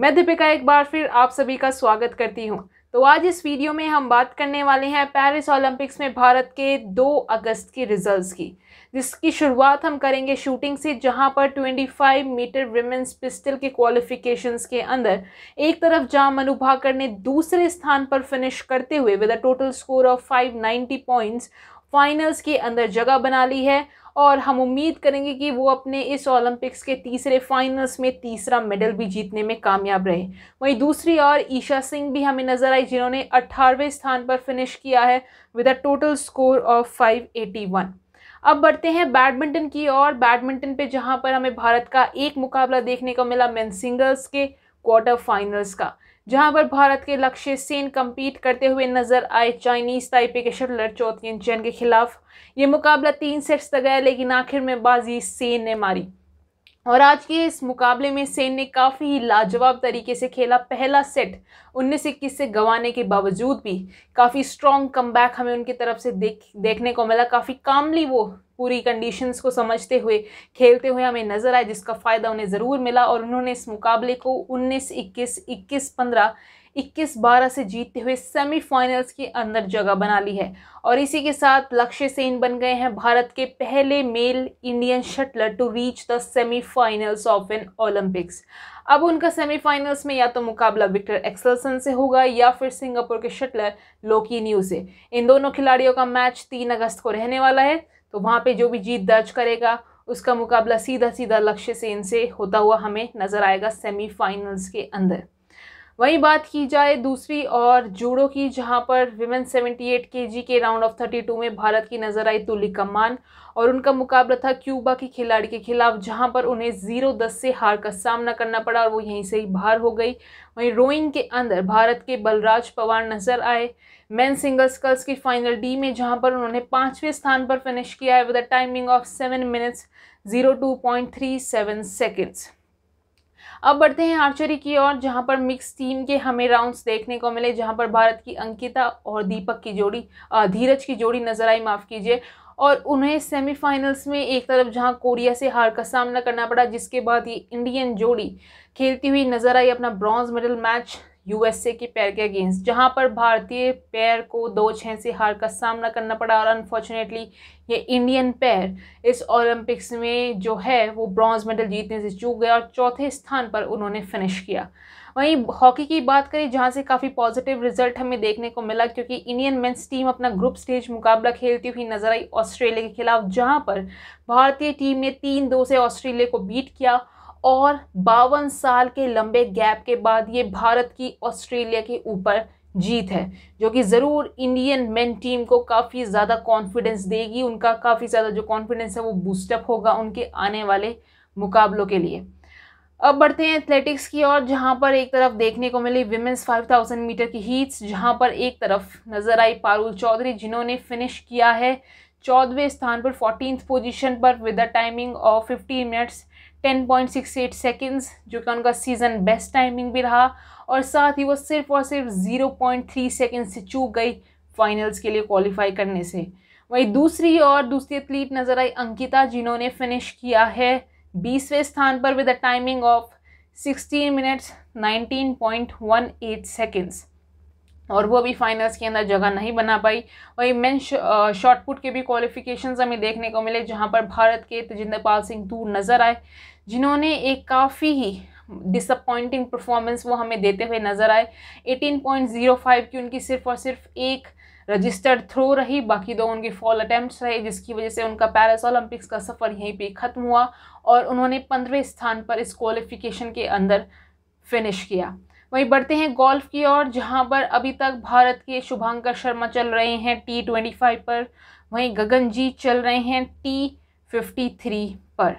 मैं दीपिका एक बार फिर आप सभी का स्वागत करती हूँ तो आज इस वीडियो में हम बात करने वाले हैं पेरिस ओलंपिक्स में भारत के 2 अगस्त के रिजल्ट्स की जिसकी शुरुआत हम करेंगे शूटिंग से जहां पर 25 मीटर विमेंस पिस्टल के क्वालिफिकेशंस के अंदर एक तरफ जहां मनु भाकर ने दूसरे स्थान पर फिनिश करते हुए with a total score of five points finals के अंदर जगह बना ली है और हम उम्मीद करेंगे कि वो अपने इस ओलंपिक्स के तीसरे फाइनल्स में तीसरा मेडल भी जीतने में कामयाब रहे वहीं दूसरी ओर ईशा सिंह भी हमें नज़र आई जिन्होंने अट्ठारहवें स्थान पर फिनिश किया है with a total score of five eighty one अब बढ़ते हैं बैडमिंटन की ओर बैडमिंटन पे जहां पर हमें भारत का एक मुकाबला देखने को मिला मेन सिंगल्स के क्वार्टर फाइनल्स का जहां पर भारत के लक्ष्य सेन कम्पीट करते हुए नजर आए चाइनीज ताइपे के शटलर चौथ चैन के खिलाफ ये मुकाबला तीन सेट्स तक गया लेकिन आखिर में बाजी सेन ने मारी और आज के इस मुकाबले में सेन ने काफ़ी ही लाजवाब तरीके से खेला पहला सेट उन्नीस इक्कीस से गंवाने के बावजूद भी काफ़ी स्ट्रॉन्ग कमबैक हमें उनकी तरफ से देख देखने को मिला काफ़ी कामली वो पूरी कंडीशंस को समझते हुए खेलते हुए हमें नज़र आए जिसका फ़ायदा उन्हें ज़रूर मिला और उन्होंने इस मुकाबले को उन्नीस इक्कीस इक्कीस पंद्रह इक्कीस बारह से जीतते हुए सेमीफाइनल्स के अंदर जगह बना ली है और इसी के साथ लक्ष्य सेन बन गए हैं भारत के पहले male Indian shuttler to reach the semifinals of an Olympics अब उनका सेमीफाइनल्स में या तो मुकाबला विक्टर एक्सलसन से होगा या फिर सिंगापुर के शटलर लोकी न्यू से इन दोनों खिलाड़ियों का मैच तीन अगस्त को रहने वाला है तो वहाँ पर जो भी जीत दर्ज करेगा उसका मुकाबला सीधा सीधा लक्ष्य सेन से होता हुआ हमें नज़र आएगा सेमीफाइनल्स के अंदर वहीं बात की जाए दूसरी और जूडो की जहां पर विमेन 78 केजी के राउंड ऑफ 32 में भारत की नजर आई तुली कमान और उनका मुकाबला था क्यूबा की खिलाड़ी के खिलाफ जहां पर उन्हें जीरो दस से हार का सामना करना पड़ा और वो यहीं से ही बाहर हो गई वहीं रोइंग के अंदर भारत के बलराज पवार नजर आए मेन सिंगल्स कल्स की फाइनल डी में जहाँ पर उन्होंने पाँचवें स्थान पर फिनिश किया है with timing of seven minutes zero two point three seven seconds अब बढ़ते हैं आर्चरी की ओर जहां पर मिक्स टीम के हमें राउंड्स देखने को मिले जहां पर भारत की अंकिता और दीपक की जोड़ी धीरज की जोड़ी नजर आई माफ़ कीजिए और उन्हें सेमीफाइनल्स में एक तरफ जहां कोरिया से हार का सामना करना पड़ा जिसके बाद ये इंडियन जोड़ी खेलती हुई नजर आई अपना ब्रॉन्ज मेडल मैच यूएसए के पैर के अगेंस्ट जहां पर भारतीय पैर को दो छः से हार का सामना करना पड़ा और अनफॉर्चुनेटली ये इंडियन पैर इस ओलंपिक्स में जो है वो ब्रॉन्ज मेडल जीतने से चूक गया और चौथे स्थान पर उन्होंने फिनिश किया वहीं हॉकी की बात करें जहां से काफ़ी पॉजिटिव रिजल्ट हमें देखने को मिला क्योंकि इंडियन मेंस टीम अपना ग्रुप स्टेज मुकाबला खेलती हुई नजर आई ऑस्ट्रेलिया के खिलाफ जहां पर भारतीय टीम ने तीन दो से ऑस्ट्रेलिया को बीट किया और बावन साल के लंबे गैप के बाद ये भारत की ऑस्ट्रेलिया के ऊपर जीत है जो कि ज़रूर इंडियन मेन टीम को काफ़ी ज़्यादा कॉन्फिडेंस देगी उनका काफ़ी ज़्यादा जो कॉन्फिडेंस है वो बूस्टअप होगा उनके आने वाले मुकाबलों के लिए अब बढ़ते हैं एथलेटिक्स की ओर जहां पर एक तरफ देखने को मिली विमेंस 5000 मीटर की हीट्स जहां पर एक तरफ नजर आई पारुल चौधरी जिन्होंने फिनिश किया है चौदहवें स्थान पर फोर्टीन पोजीशन पर with the timing of 15 minutes ten point six eight seconds जो कि उनका सीज़न बेस्ट टाइमिंग भी रहा और साथ ही वो सिर्फ और सिर्फ ज़ीरो पॉइंट थ्री सेकेंड से चूक गई फाइनल्स के लिए क्वालिफाई करने से वहीं दूसरी और दूसरी एथलीट नज़र आई अंकिता जिन्होंने फिनिश किया है बीसवें स्थान पर with a timing of sixteen minutes nineteen point one eight seconds और वो अभी फाइनल्स के अंदर जगह नहीं बना पाई वही मेन शॉर्टपुट के भी क्वालिफिकेशन हमें देखने को मिले जहाँ पर भारत के पाल सिंह दूर नज़र आए जिन्होंने एक काफ़ी ही डिसअपॉइंटिंग परफॉर्मेंस वो हमें देते हुए नज़र आए 18.05 की उनकी सिर्फ और सिर्फ एक रजिस्टर्ड थ्रो रही बाकी दो उनके फॉल अटैम्प्ट रहे जिसकी वजह से उनका पैरिस ओलंपिक्स का सफ़र यहीं पे ख़त्म हुआ और उन्होंने पंद्रहवें स्थान पर इस क्वालिफिकेशन के अंदर फिनिश किया वहीं बढ़ते हैं गोल्फ की ओर जहां पर अभी तक भारत के शुभांकर शर्मा चल रहे हैं टी ट्वेंटी फाइव पर वहीं गगन जी चल रहे हैं टी फिफ्टी थ्री पर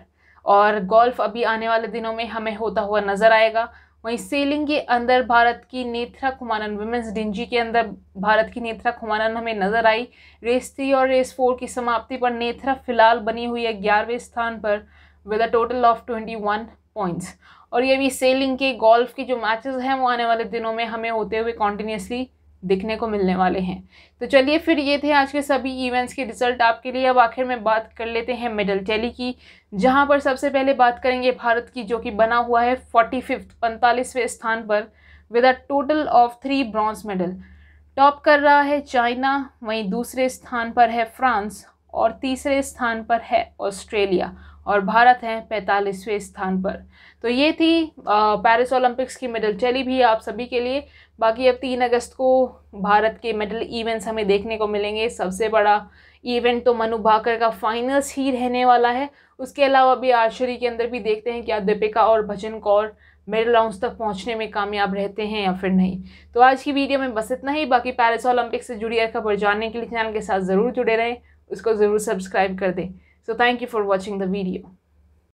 और गोल्फ अभी आने वाले दिनों में हमें होता हुआ नज़र आएगा वहीं सेलिंग के अंदर भारत की नेत्रा कुमारन वुमेंस डिंजी के अंदर भारत की नेत्रा कुमारन हमें नज़र आई रेस थ्री और रेस फोर की समाप्ति पर नेत्रा फिलहाल बनी हुई है ग्यारहवें स्थान पर with a total of twenty one points और ये भी सेलिंग के गोल्फ के जो मैचेस हैं वो आने वाले दिनों में हमें होते हुए कॉन्टीन्यूसली दिखने को मिलने वाले हैं तो चलिए फिर ये थे आज के सभी इवेंट्स के रिजल्ट आपके लिए अब आखिर में बात कर लेते हैं मेडल टैली की जहां पर सबसे पहले बात करेंगे भारत की जो कि बना हुआ है फोर्टी फिफ्थ पैंतालीसवें स्थान पर with a total of three bronze medal top कर रहा है चाइना वहीं दूसरे स्थान पर है फ्रांस और तीसरे स्थान पर है ऑस्ट्रेलिया और भारत है पैंतालीसवें स्थान पर तो ये थी पेरिस ओलंपिक्स की मेडल चली भी आप सभी के लिए बाकी अब तीन अगस्त को भारत के मेडल इवेंट्स हमें देखने को मिलेंगे सबसे बड़ा इवेंट तो मनु भाकर का फाइनल्स ही रहने वाला है उसके अलावा भी आर्चरी के अंदर भी देखते हैं क्या दीपिका और भजन कौर मेडल राउंड तक पहुंचने में कामयाब रहते हैं या फिर नहीं तो आज की वीडियो में बस इतना ही बाकी पैरिस ओलंपिक से जुड़ी खबर जानने के लिए चैनल के साथ ज़रूर जुड़े रहें उसको ज़रूर सब्सक्राइब कर दें so thank you for watching the video